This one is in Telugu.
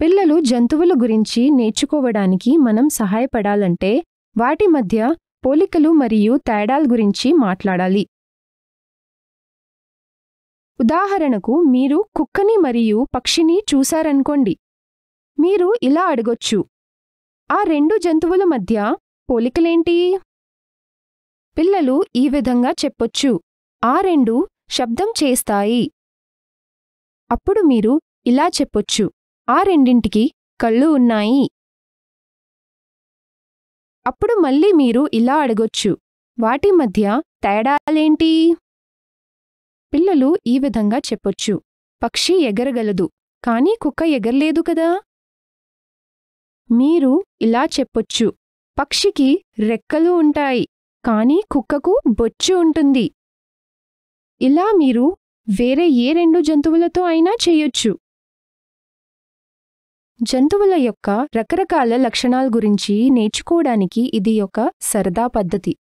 పిల్లలు జంతువుల గురించి నేర్చుకోవడానికి మనం సహాయపడాలంటే వాటి మధ్య పోలికలు మరియు తేడాల గురించి మాట్లాడాలి ఉదాహరణకు మీరు కుక్కని మరియు పక్షిని చూశారనుకోండి మీరు ఇలా అడగొచ్చు ఆ రెండు జంతువుల మధ్య పోలికలేంటి పిల్లలు ఈ విధంగా చెప్పొచ్చు ఆ రెండు శబ్దం చేస్తాయి అప్పుడు మీరు ఇలా చెప్పొచ్చు ఆ రెండింటికి కళ్ళు ఉన్నాయి అప్పుడు మళ్ళీ మీరు ఇలా అడగొచ్చు వాటి మధ్య తేడాలేంటి పిల్లలు ఈ విధంగా చెప్పొచ్చు పక్షి ఎగరగలదు కానీ కుక్క ఎగరలేదు కదా మీరు ఇలా చెప్పొచ్చు పక్షికి రెక్కలు ఉంటాయి కానీ కుక్కకు బొచ్చు ఉంటుంది ఇలా మీరు వేరే ఏ రెండు జంతువులతో అయినా చేయొచ్చు జంతువుల యొక్క రకరకాల లక్షణాల గురించి నేర్చుకోవడానికి ఇది ఒక సరదా పద్ధతి